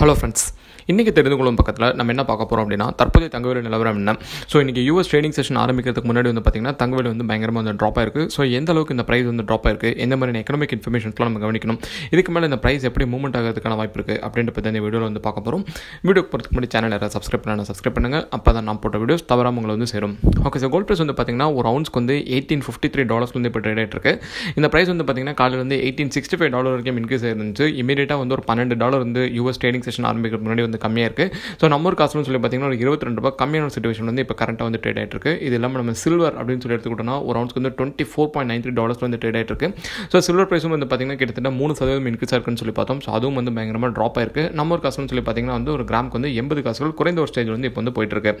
hello friends இன்றைக்கி தெரிந்து கொள்ளும் பக்கத்தில் நம்ம என்ன பார்க்க போகிறோம் அப்படின்னா தற்போதைய தங்கவேலி நிலவரம் என்ன ஸோ இன்றைக்கி யூஎஸ் ட்ரேடிங் செஷன் ஆரம்பிக்கிறதுக்கு முன்னாடி வந்து பார்த்திங்கன்னா தங்கவேலி வந்து பயங்கரமாக வந்து ட்ராப் ஆயிருக்கு ஸோ எந்த அளவுக்கு இந்த ப்ரைஸ் வந்து ட்ராப் ஆயிருக்கு எந்த மாதிரியான எக்கனாமிக் இன்ஃபர்மேஷன்ஸ்லாம் நம்ம கவனிக்கணும் இதுக்கு மேலே இந்த ப்ரைஸ் எப்படி மூவ்மெண்ட் ஆகிறதுக்கான வாய்ப்பு இருக்குது அப்படின்ற பற்றி இந்த வீடியோவில் வந்து பார்க்க போகிறோம் வீடியோ போகிறதுக்கு முன்னாடி சேனல் யாராவது சப்ஸ்கிரைப் பண்ணால் சப்ஸ்கிரைப் பண்ணுங்கள் அப்போ தான் நான் போட்ட வீடியோஸ் தவறாமல் உங்களை வந்து சேரும் ஓகே சார் கோல்ட் ப்ரைஸ் வந்து பார்த்திங்கன்னா ஒரு அவுன்ஸ்க்கு வந்து எயிட்டீன் ஃபிஃப்டி த்ரீ டாலர்ஸ் வந்து இப்போ ட்ரேட் இருக்குது இந்த ப்ரைஸ் வந்து பார்த்திங்கன்னா காலையில் வந்து எயிட்டீன் சிக்ஸ்டி ஃபைவ் டாலர் வரைக்கும் இன்க்ரீஸ் ஆயிருந்துச்சு இமீடியட்டாக வந்து ஒரு பன்னெண்டு டாலர் வந்து யூஎஸ் ட்ரேடிங் ட்ரேடிங் செஷன் ஆரம்பிக்கிறது முன்னாடி வந்து கம்மியாக இருக்குது ஸோ நம்ம ஒரு காசுன்னு சொல்லி பார்த்தீங்கன்னா ஒரு இருபத்தி ரெண்டு ரூபாய் கம்மியான சுச்சுவேஷன் வந்து இப்போ கரண்ட்டாக வந்து ட்ரேட் ஆகிட்டு இருக்கு இது இல்லாமல் நம்ம சில்வர் அப்படின்னு சொல்லி எடுத்துக்கிட்டோம்னா ஒரு அவுன்ஸ்க்கு வந்து twenty four point nine three dollars வந்து ட்ரேட் ஆகிட்டு இருக்கு ஸோ சில்வர் ப்ரைஸும் வந்து பார்த்தீங்கன்னா கிட்டத்தட்ட மூணு சதவீதம் இன்க்ரீஸ் இருக்குன்னு சொல்லி பார்த்தோம் ஸோ அதுவும் வந்து பயங்கரமாக ட்ராப் ஆயிருக்கு நம்ம ஒரு காசுன்னு சொல்லி பார்த்தீங்கன்னா வந்து ஒரு கிராமுக்கு வந்து எண்பது காசுகள் குறைந்த ஒரு ஸ்டேஜ் வந்து இப்போ வந்து போயிட்டு இருக்கு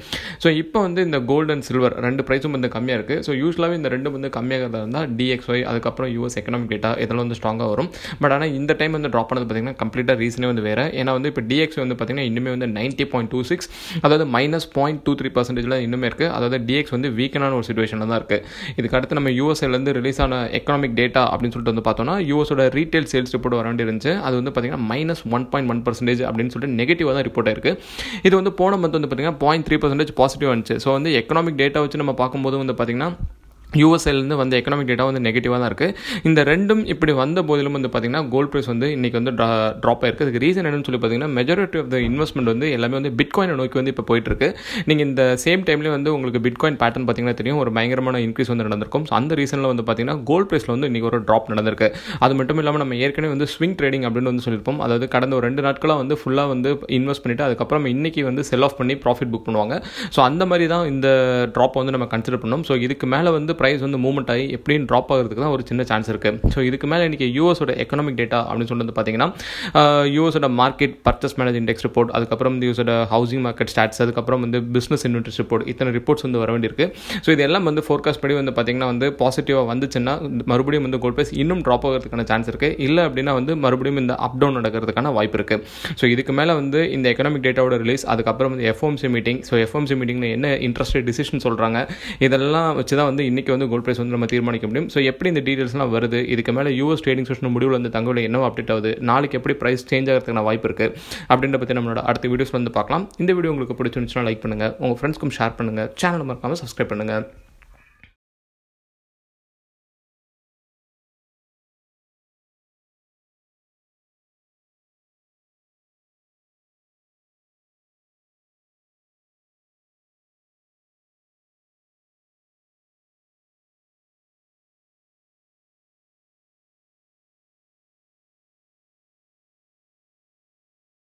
ஸோ இப்போ வந்து இந்த கோல்டு அண்ட் சில்வர் ரெண்டு ப்ரைஸும் வந்து கம்மியாக இருக்குது ஸோ யூஸ்வலாகவே இந்த ரெண்டும் வந்து கம்மியாக இருந்தால் டிஎக்ஸ்ஒய் அதுக்கப்புறம் யூஎஸ் எக்கனாமிக் டேட்டா இதெல்லாம் வந்து ஸ்ட்ராங்காக வரும் பட் ஆனால் இந்த டைம் வந்து ட்ராப் பண்ணது பார்த்தீங்கன்னா கம்ப்ளீட்டாக ரீசனே வந்து வேறு ஏன்னா வந்து இப்போ டிஎக்ஸ் வந்து பார்த்திங்கன்னா இன்னுமே வந்து நைன்ட்டி பாயிண்ட் டூ சிக்ஸ் அதாவது மைனஸ் பாயிண்ட் டூ த்ரீ பர்சன்டேஜில் இன்னுமே இருக்குது அதாவது டிஎக்ஸ் வந்து வீக்கனான ஒரு சுச்சுவேஷனில் தான் இருக்குது இதுக்கு அடுத்து நம்ம யூஎஸ்ஏலேருந்து ரிலீஸ் ஆன எக்கனாமிக் டேட்டா அப்படின்னு சொல்லிட்டு வந்து பார்த்தோம்னா யூஎஸோட ரீட்டைல் சேல்ஸ் ரிப்போர்ட் வர இருந்துச்சு அது வந்து பார்த்திங்கன்னா minus one point one percentage அப்படின்னு சொல்லிட்டு நெகட்டிவாக தான் ரிப்போர்ட் இருக்குது இது வந்து போன மந்த் வந்து பார்த்திங்கன்னா பாயிண்ட் த்ரீ பர்சன்டேஜ் பாசிட்டிவ் இருந்துச்சு ஸோ வந்து எக்கனாமிக் டேட்டா வச்சு நம்ம பார்க்கும்போது வந்து பார்த்திங்கன்னா யூஎஸ்ஏலேருந்து வந்த எக்கனாமிக் டேட்டா வந்து நெகட்டிவாக தான் இருக்குது இந்த ரெண்டும் இப்படி வந்த போதிலும் வந்து பார்த்திங்கன்னா கோல்ட் ப்ரைஸ் வந்து இன்றைக்கி வந்து ட்ரா ட்ராப் ஆயிருக்கு அதுக்கு ரீசன் என்னன்னு சொல்லி பார்த்திங்கன்னா மெஜாரிட்டி ஆஃப் த இன்வெஸ்ட்மெண்ட் வந்து எல்லாமே வந்து பிட்காயினை நோக்கி வந்து இப்போ போயிட்டுருக்கு நீங்கள் இந்த சேம் டைம்லேயே வந்து உங்களுக்கு பிட்காயின் பேட்டர்ன் பார்த்திங்கன்னா தெரியும் ஒரு பயங்கரமான இன்க்ரீஸ் வந்து நடந்திருக்கும் ஸோ அந்த ரீசனில் வந்து பார்த்திங்கன்னா கோல்ட் ப்ரைஸில் வந்து இன்றைக்கி ஒரு ட்ராப் நடந்திருக்கு அது மட்டும் இல்லாமல் நம்ம ஏற்கனவே வந்து ஸ்விங் ட்ரேடிங் அப்படின்னு வந்து சொல்லியிருப்போம் அதாவது கடந்த ஒரு ரெண்டு நாட்களாக வந்து ஃபுல்லாக வந்து இன்வெஸ்ட் பண்ணிவிட்டு அதுக்கப்புறம் இன்றைக்கி வந்து செல் ஆஃப் பண்ணி ப்ராஃபிட் புக் பண்ணுவாங்க ஸோ அந்த மாதிரி தான் இந்த ட்ராப் வந்து நம்ம கன்சிடர் பண்ணோம் ஸோ இதுக்கு மேலே வந்து ப்ரைஸ் வந்து மூவ்மெண்ட் ஆகி எப்படியும் ட்ராப் ஆகிறதுக்கு தான் ஒரு சின்ன சான்ஸ் இருக்குது ஸோ இதுக்கு மேலே இன்றைக்கி யூஎஸோட எக்கனாமிக் டேட்டா அப்படின்னு சொல்லிட்டு பார்த்தீங்கன்னா யூஎஸோட market purchase manage index report அதுக்கப்புறம் வந்து யூஸோட ஹவுசிங் மார்க்கெட் ஸ்டாட்ஸ் அதுக்கப்புறம் வந்து பிஸ்னஸ் இன்வெஸ்ட் ரிப்போர்ட் இத்தனை ரிப்போர்ட்ஸ் வந்து வர வேண்டியிருக்கு ஸோ இதெல்லாம் வந்து ஃபோர்காஸ்ட் படி வந்து பார்த்தீங்கன்னா வந்து பாசிட்டிவாக வந்துச்சுன்னா மறுபடியும் வந்து கோல்ட் ப்ரைஸ் இன்னும் ட்ராப் ஆகிறதுக்கான சான்ஸ் இருக்குது இல்லை அப்படின்னா வந்து மறுபடியும் இந்த அப் டவுன் நடக்கிறதுக்கான வாய்ப்பு இருக்குது ஸோ இதுக்கு மேலே வந்து இந்த எக்கனாமிக் டேட்டாவோட ரிலீஸ் அதுக்கப்புறம் வந்து எஃப்எம்சி மீட்டிங் ஸோ எஃப்எம்சி மீட்டிங்கில் என்ன இன்ட்ரெஸ்ட் டிசிஷன் சொல்கிறாங்க இதெல்லாம் வச்சு தான் வந்து இன்றைக்கி நாளைக்கு வந்து கோல்ட் ப்ரைஸ் வந்து நம்ம தீர்மானிக்க முடியும் ஸோ எப்படி இந்த டீட்டெயில்ஸ்லாம் வருது இதுக்கு மேலே யூஎஸ் ட்ரேடிங் செஷன் முடிவில் வந்து தங்கவில் என்ன அப்டேட் ஆகுது நாளைக்கு எப்படி ப்ரைஸ் சேஞ்ச் ஆகிறதுக்கான வாய்ப்பு இருக்குது அப்படின்ற பற்றி நம்மளோட அடுத்த வீடியோஸ் வந்து பார்க்கலாம் இந்த வீடியோ உங்களுக்கு பிடிச்சிருந்துச்சுன்னா லைக் பண்ணுங்கள் உங்கள் ஃப்ரெண்ட்ஸ்க்கும் ஷேர் பண்ணுங்கள் சேனல் மறக்காமல் சப்ஸ்கிரைப் பண்ணுங்கள்